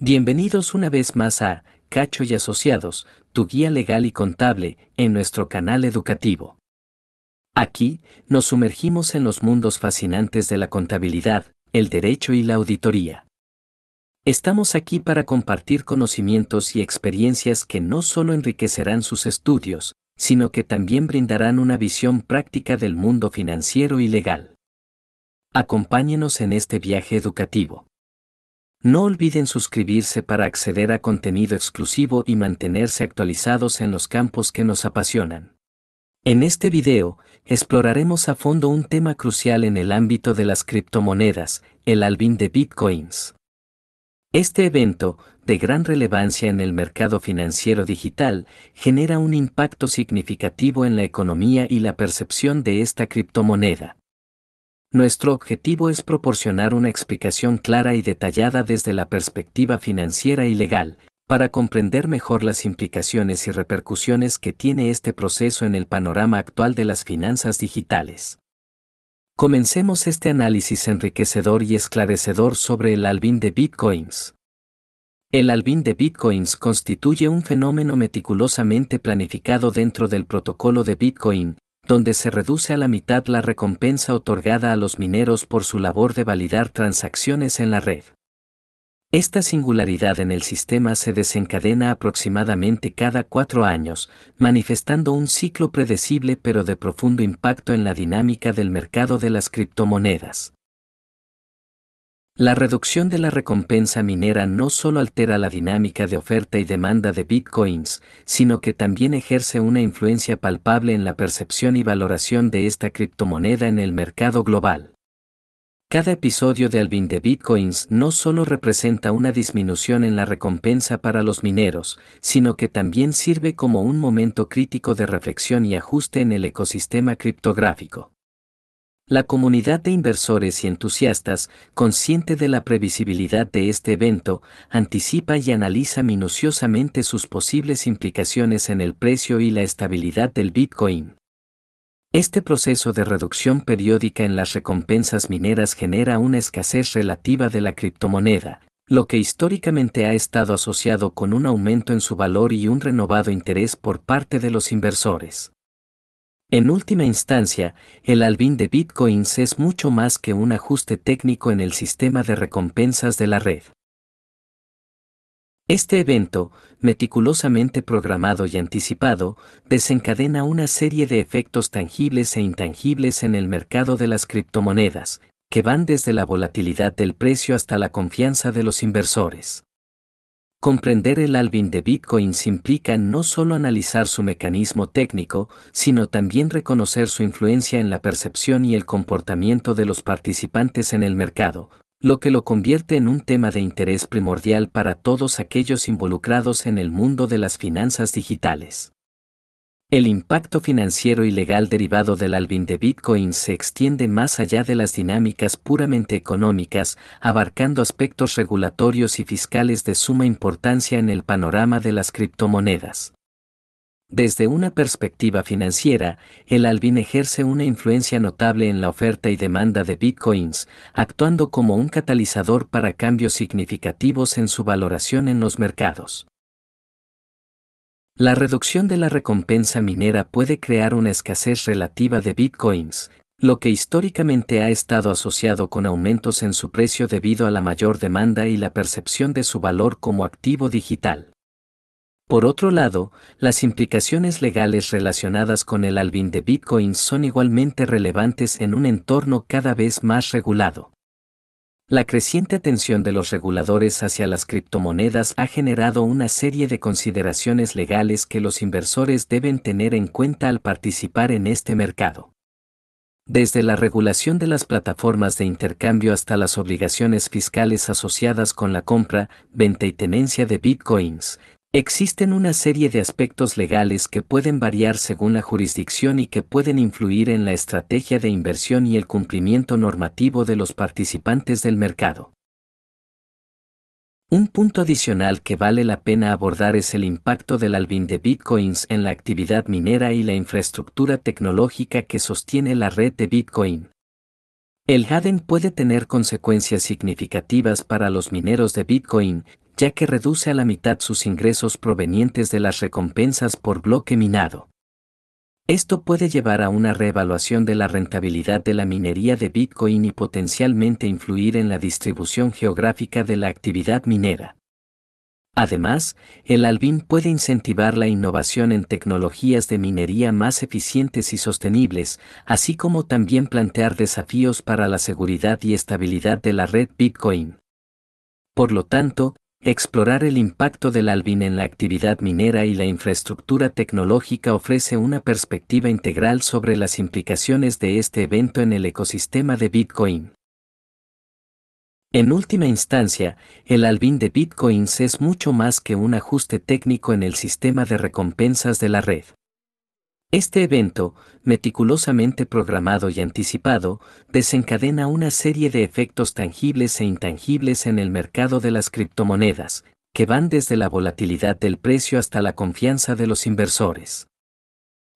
Bienvenidos una vez más a Cacho y Asociados, tu guía legal y contable, en nuestro canal educativo. Aquí, nos sumergimos en los mundos fascinantes de la contabilidad, el derecho y la auditoría. Estamos aquí para compartir conocimientos y experiencias que no solo enriquecerán sus estudios, sino que también brindarán una visión práctica del mundo financiero y legal. Acompáñenos en este viaje educativo. No olviden suscribirse para acceder a contenido exclusivo y mantenerse actualizados en los campos que nos apasionan. En este video, exploraremos a fondo un tema crucial en el ámbito de las criptomonedas, el albin de bitcoins. Este evento, de gran relevancia en el mercado financiero digital, genera un impacto significativo en la economía y la percepción de esta criptomoneda nuestro objetivo es proporcionar una explicación clara y detallada desde la perspectiva financiera y legal, para comprender mejor las implicaciones y repercusiones que tiene este proceso en el panorama actual de las finanzas digitales. Comencemos este análisis enriquecedor y esclarecedor sobre el albín de bitcoins. El albín de bitcoins constituye un fenómeno meticulosamente planificado dentro del protocolo de Bitcoin, donde se reduce a la mitad la recompensa otorgada a los mineros por su labor de validar transacciones en la red. Esta singularidad en el sistema se desencadena aproximadamente cada cuatro años, manifestando un ciclo predecible pero de profundo impacto en la dinámica del mercado de las criptomonedas. La reducción de la recompensa minera no solo altera la dinámica de oferta y demanda de bitcoins, sino que también ejerce una influencia palpable en la percepción y valoración de esta criptomoneda en el mercado global. Cada episodio de Alvin de Bitcoins no solo representa una disminución en la recompensa para los mineros, sino que también sirve como un momento crítico de reflexión y ajuste en el ecosistema criptográfico. La comunidad de inversores y entusiastas, consciente de la previsibilidad de este evento, anticipa y analiza minuciosamente sus posibles implicaciones en el precio y la estabilidad del Bitcoin. Este proceso de reducción periódica en las recompensas mineras genera una escasez relativa de la criptomoneda, lo que históricamente ha estado asociado con un aumento en su valor y un renovado interés por parte de los inversores. En última instancia, el albín de bitcoins es mucho más que un ajuste técnico en el sistema de recompensas de la red. Este evento, meticulosamente programado y anticipado, desencadena una serie de efectos tangibles e intangibles en el mercado de las criptomonedas, que van desde la volatilidad del precio hasta la confianza de los inversores. Comprender el Albin de Bitcoin implica no solo analizar su mecanismo técnico, sino también reconocer su influencia en la percepción y el comportamiento de los participantes en el mercado, lo que lo convierte en un tema de interés primordial para todos aquellos involucrados en el mundo de las finanzas digitales. El impacto financiero y legal derivado del albin de Bitcoin se extiende más allá de las dinámicas puramente económicas, abarcando aspectos regulatorios y fiscales de suma importancia en el panorama de las criptomonedas. Desde una perspectiva financiera, el albin ejerce una influencia notable en la oferta y demanda de bitcoins, actuando como un catalizador para cambios significativos en su valoración en los mercados. La reducción de la recompensa minera puede crear una escasez relativa de bitcoins, lo que históricamente ha estado asociado con aumentos en su precio debido a la mayor demanda y la percepción de su valor como activo digital. Por otro lado, las implicaciones legales relacionadas con el albin de bitcoins son igualmente relevantes en un entorno cada vez más regulado. La creciente tensión de los reguladores hacia las criptomonedas ha generado una serie de consideraciones legales que los inversores deben tener en cuenta al participar en este mercado. Desde la regulación de las plataformas de intercambio hasta las obligaciones fiscales asociadas con la compra, venta y tenencia de bitcoins, Existen una serie de aspectos legales que pueden variar según la jurisdicción y que pueden influir en la estrategia de inversión y el cumplimiento normativo de los participantes del mercado. Un punto adicional que vale la pena abordar es el impacto del albin de bitcoins en la actividad minera y la infraestructura tecnológica que sostiene la red de bitcoin. El Haden puede tener consecuencias significativas para los mineros de bitcoin, ya que reduce a la mitad sus ingresos provenientes de las recompensas por bloque minado. Esto puede llevar a una reevaluación de la rentabilidad de la minería de Bitcoin y potencialmente influir en la distribución geográfica de la actividad minera. Además, el Albin puede incentivar la innovación en tecnologías de minería más eficientes y sostenibles, así como también plantear desafíos para la seguridad y estabilidad de la red Bitcoin. Por lo tanto, Explorar el impacto del Albin en la actividad minera y la infraestructura tecnológica ofrece una perspectiva integral sobre las implicaciones de este evento en el ecosistema de Bitcoin. En última instancia, el Albin de Bitcoins es mucho más que un ajuste técnico en el sistema de recompensas de la red. Este evento, meticulosamente programado y anticipado, desencadena una serie de efectos tangibles e intangibles en el mercado de las criptomonedas, que van desde la volatilidad del precio hasta la confianza de los inversores.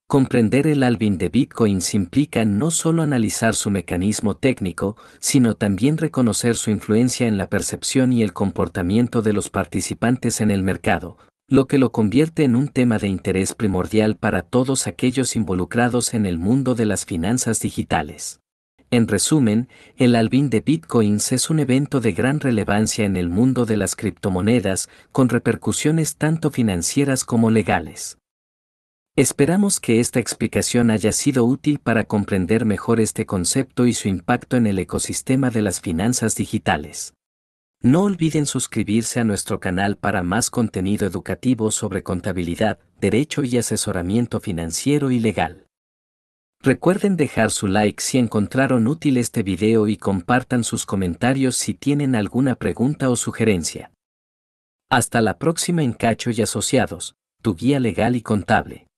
Comprender el Alvin de Bitcoin implica no solo analizar su mecanismo técnico, sino también reconocer su influencia en la percepción y el comportamiento de los participantes en el mercado, lo que lo convierte en un tema de interés primordial para todos aquellos involucrados en el mundo de las finanzas digitales. En resumen, el albin de Bitcoins es un evento de gran relevancia en el mundo de las criptomonedas, con repercusiones tanto financieras como legales. Esperamos que esta explicación haya sido útil para comprender mejor este concepto y su impacto en el ecosistema de las finanzas digitales. No olviden suscribirse a nuestro canal para más contenido educativo sobre contabilidad, derecho y asesoramiento financiero y legal. Recuerden dejar su like si encontraron útil este video y compartan sus comentarios si tienen alguna pregunta o sugerencia. Hasta la próxima en Cacho y Asociados, tu guía legal y contable.